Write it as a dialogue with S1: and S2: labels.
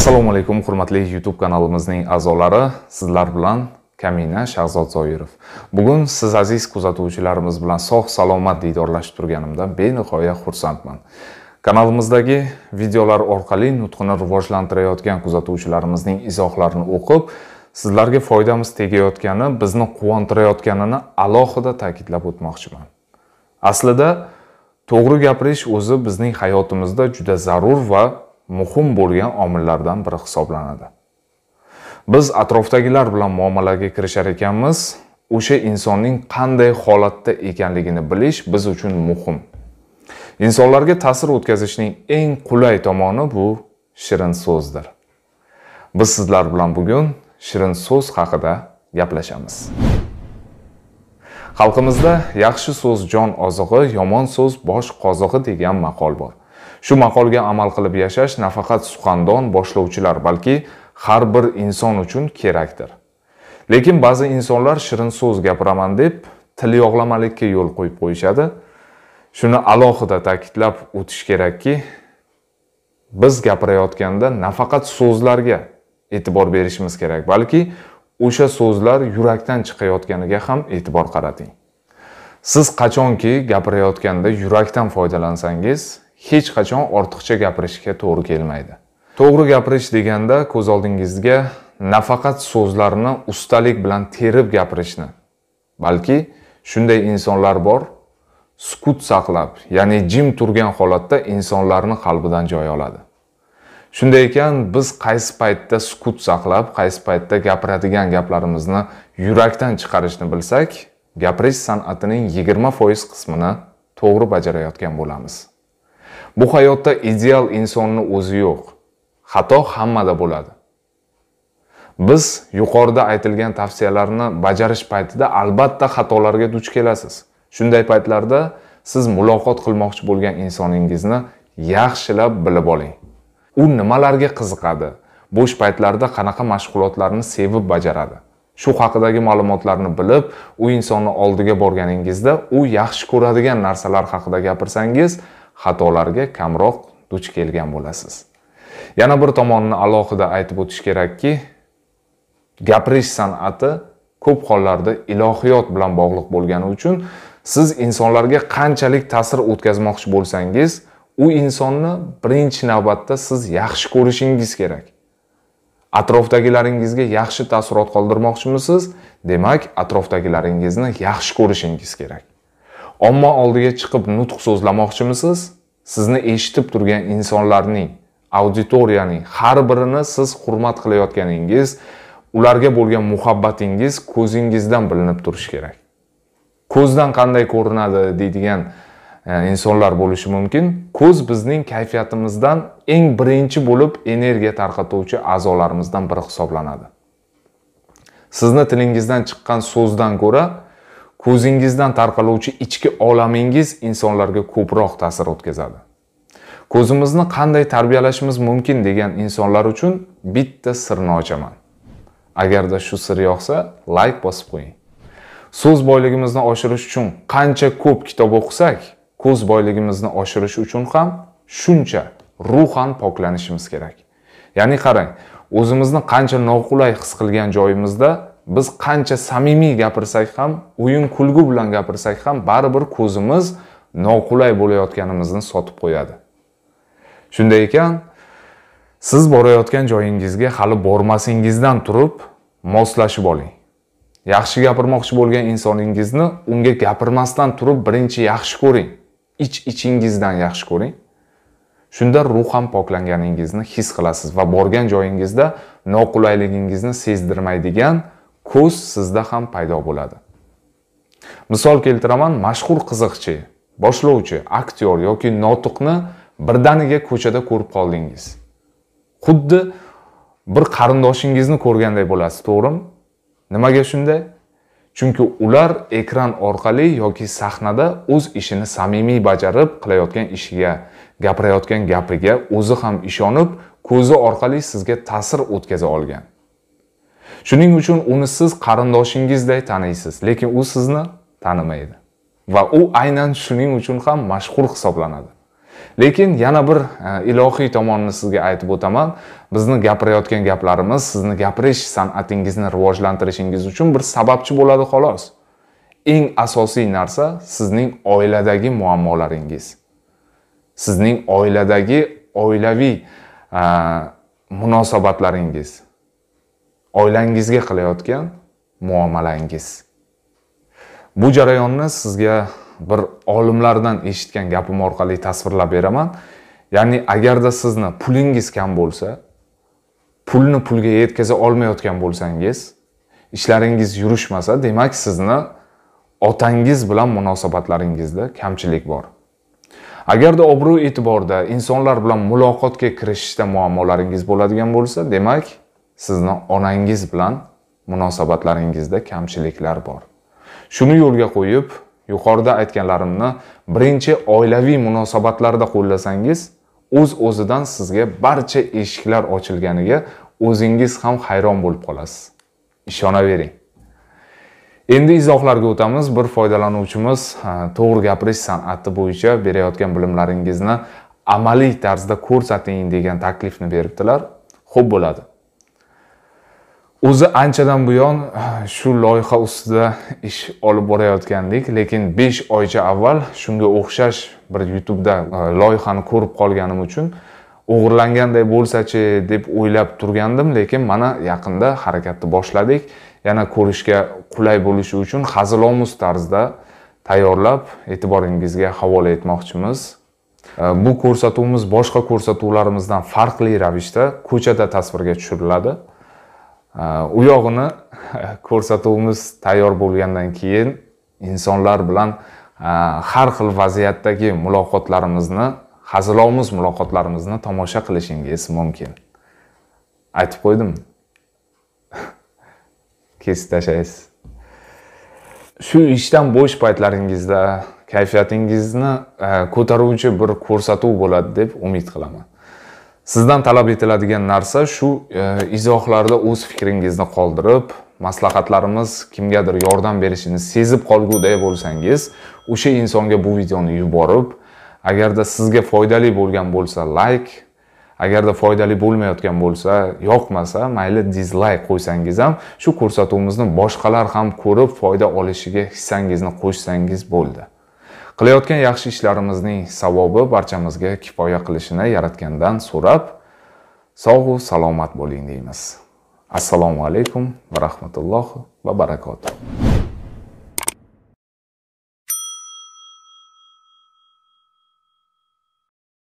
S1: assalomu alaykum hurmatli youtube kanalimizning a'zolari sizlar bilan kamina shahzod zoirov bugun siz aziz kuzatuvchilarimiz bilan sog' salomat diydorlashib turganimdan benihoya xursandman kanalimizdagi videolar orqali nutqini rivojlantirayotgan kuzatuvchilarimizning izohlarini o'qib sizlarga foydamiz tegayotgani bizni quvontirayotganini alohida ta'kidlab o'tmoqchiman aslida to'g'ri gapirish o'zi bizning hayotimizda juda zarur va muhim bo'lgan omillardan biri hisoblanadi biz atrofdagilar bilan muomalaga kirishar ekanmiz o'sha insonning qanday holatda ekanligini bilish biz uchun muhim insonlarga ta'sir o'tkazishning eng qulay tomoni bu shirin so'zdir biz sizlar bilan bugun shirin so'z haqida gaplashamiz xalqimizda yaxshi so'z jon ozig'i yomon so'z bosh qozig'i degan maqol bor shu maqolga amal qilib yashash nafaqat suxandon boshlovchilar balki har bir inson uchun kerakdir lekin ba'zi insonlar shirin so'z gapiraman deb til yog'lamalikka yo'l qo'yib qo'yishadi shuni alohida ta'kidlab o'tish kerakki biz gapirayotganda nafaqat so'zlarga e'tibor berishimiz kerak balki o'sha so'zlar yurakdan chiqayotganiga ham e'tibor qarating siz qachonki gapirayotganda yurakdan foydalansangiz hech qachon ortiqcha gapirishga to'g'ri kelmaydi to'g'ri gapirish deganda ko'z oldingizga nafaqat so'zlarni ustalik bilan terib gapirishni balki shunday insonlar bor sukut saqlab ya'ni jim turgan holatda insonlarni qalbidan joy oladi shunday ekan biz qaysi paytda sukut saqlab qaysi paytda gapiradigan gaplarimizni yurakdan chiqarishni bilsak gapirish san'atining yigirma foiz qismini to'g'ri bajarayotgan bo'lamiz Bu hayotda ideal insonni o'zi yo'q. Xato hammada bo'ladi. Biz yuqorida aytilgan tavsiyalarni bajarish paytida albatta xatolarga duch kelasiz. Shunday paytlarda siz muloqot qilmoqchi bo'lgan insoningizni yaxshilab bilib oling. U nimalarga qiziqadi? Bo'sh paytlarda qanaqa mashg'ulotlarni sevib bajaradi? shu haqidagi ma'lumotlarni bilib u insonni oldiga borganingizda u yaxshi ko'radigan narsalar haqida gapirsangiz xatolarga kamroq duch kelgan bo'lasiz yana bir tomonni alohida aytib o'tish kerakki gapirish san'ati ko'p hollarda ilohiyot bilan bog'liq bo'lgani uchun siz insonlarga qanchalik ta'sir o'tkazmoqchi bo'lsangiz u insonni birinchi navbatda siz yaxshi ko'rishingiz kerak atrofdagilaringizga yaxshi taassurot qoldirmoqchimisiz demak atrofdagilaringizni yaxshi ko'rishingiz kerak omma oldiga chiqib nutq so'zlamoqchimisiz sizni eshitib turgan insonlarning auditoriyaning har birini siz hurmat qilayotganingiz ularga bo'lgan muhabbatingiz ko'zingizdan bilinib turishi kerak ko'zdan qanday ko'rinadi deydigan e, insonlar bo'lishi mumkin ko'z bizning kayfiyatimizdan eng birinchi bo'lib energiya tarqatuvchi a'zolarimizdan biri hisoblanadi sizni tilingizdan chiqqan so'zdan ko'ra ko'zingizdan tarqaluvchi ichki olamingiz insonlarga ko'proq ta'sir o'tkazadi ko'zimizni qanday tarbiyalashimiz mumkin degan insonlar uchun bitta sirni ochaman agarda shu sir yoqsa layk bosib qo'ying so'z boyligimizni oshirish uchun qancha ko'p kitob o'qisak ko'z boyligimizni oshirish uchun ham shuncha ruhan poklanishimiz kerak ya'ni qarang o'zimizni qancha noqulay his qilgan joyimizda biz qancha samimiy gapirsak ham o'yin kulgu bilan gapirsak ham baribir ko'zimiz noqulay bo'layotganimizni sotib qo'yadi shunday ekan siz borayotgan joyingizga hali bormasingizdan turib moslashib oling yaxshi gapirmoqchi bo'lgan insoningizni unga gapirmasdan turib birinchi yaxshi ko'ring ich ichingizdan yaxshi ko'ring shunda ruhan poklanganingizni his qilasiz va borgan joyingizda noqulayligingizni sezdirmaydigan ko'z sizda ham paydo bo'ladi misol keltiraman mashhur qiziqchi boshlovchi aktyor yoki notiqni birdaniga ko'chada ko'rib qoldingiz xuddi bir qarindoshingizni ko'rganday bo'lasiz to'g'rimi nimaga shunday chunki ular ekran orqali yoki sahnada o'z ishini samimiy bajarib qilayotgan ishiga gapirayotgan gapiga o'zi ham ishonib ko'zi orqali sizga ta'sir o'tkaza olgan shuning uchun uni siz qarindoshingizday taniysiz lekin u sizni tanimaydi va u aynan shuning uchun ham mashhur hisoblanadi lekin yana bir e, ilohiy tomonni sizga aytib o'taman bizni gapirayotgan gaplarimiz sizni gapirish san'atingizni rivojlantirishingiz uchun bir sababchi bo'ladi xolos eng asosiy narsa sizning oiladagi muammolaringiz sizning oiladagi oilaviy e, munosabatlaringiz oilangizga qilayotgan muomalangiz bu jarayonni sizga bir olimlardan eshitgan gapim orqali tasvirlab beraman ya'ni agarda sizni pulingiz kam bo'lsa pulni pulga yetkaza olmayotgan bo'lsangiz ishlaringiz yurishmasa demak sizni otangiz bilan munosabatlaringizda kamchilik bor agarda obro' e'tiborda insonlar bilan muloqotga kirishishda muammolaringiz bo'ladigan bo'lsa demak sizni onangiz bilan munosabatlaringizda kamchiliklar bor shuni yo'lga qo'yib yuqorida aytganlarimni birinchi oilaviy munosabatlarda qo'llasangiz o'z uz o'zidan sizga barcha eshiklar ochilganiga o'zingiz ham hayron bo'lib qolasiz ishonavering endi izohlarga o'tamiz bir foydalanuvchimiz to'g'ri gapirish san'ati bo'yicha berayotgan bilimlaringizni amaliy tarzda ko'rsating degan taklifni beribdilar xo'p bo'ladi o'zi anchadan buyon ah, shu loyiha ustida ish olib borayotgandik lekin 5 oycha avval shunga o'xshash bir youtubeda ah, loyihani ko'rib qolganim uchun o'g'irlanganday bo'lsachi deb o'ylab turgandim lekin mana yaqinda harakatni boshladik yana ko'rishga qulay bo'lishi uchun hazilomuz tarzda tayyorlab e'tiboringizga havola etmoqchimiz ah, bu ko'rsatuvimiz boshqa ko'rsatuvlarimizdan farqli ravishda ko'chada tasvirga tushiriladi u yog'ini ko'rsatuvimiz tayyor bo'lgandan keyin insonlar bilan har xil vaziyatdagi muloqotlarimizni hazilomuz muloqotlarimizni tomosha qilishingiz mumkin aytib qo'ydim kesib tashlaysiz shu ishdan bo'sh paytlaringizda kayfiyatingizni ko'taruvchi bir ko'rsatuv bo'ladi deb umid qilaman sizdan talab etiladigan narsa shu e, izohlarda o'z fikringizni qoldirib maslahatlarimiz kimgadir yordam berishini sezib qolguday bo'lsangiz o'sha insonga bu videoni yuborib agarda sizga foydali bo'lgan bo'lsa layk like, agarda foydali bo'lmayotgan bo'lsa yoqmasa mayli dizlayk qo'ysangiz ham shu ko'rsatuvimizni boshqalar ham ko'rib foyda olishiga hissangizni qo'shsangiz bo'ldi qilayotgan yaxshi ishlarimizning savobi barchamizga kifoya qilishini yaratgandan so'rab sog'u salomat bo'ling deymiz assalomu alaykum va rahmatullohi va barakatuh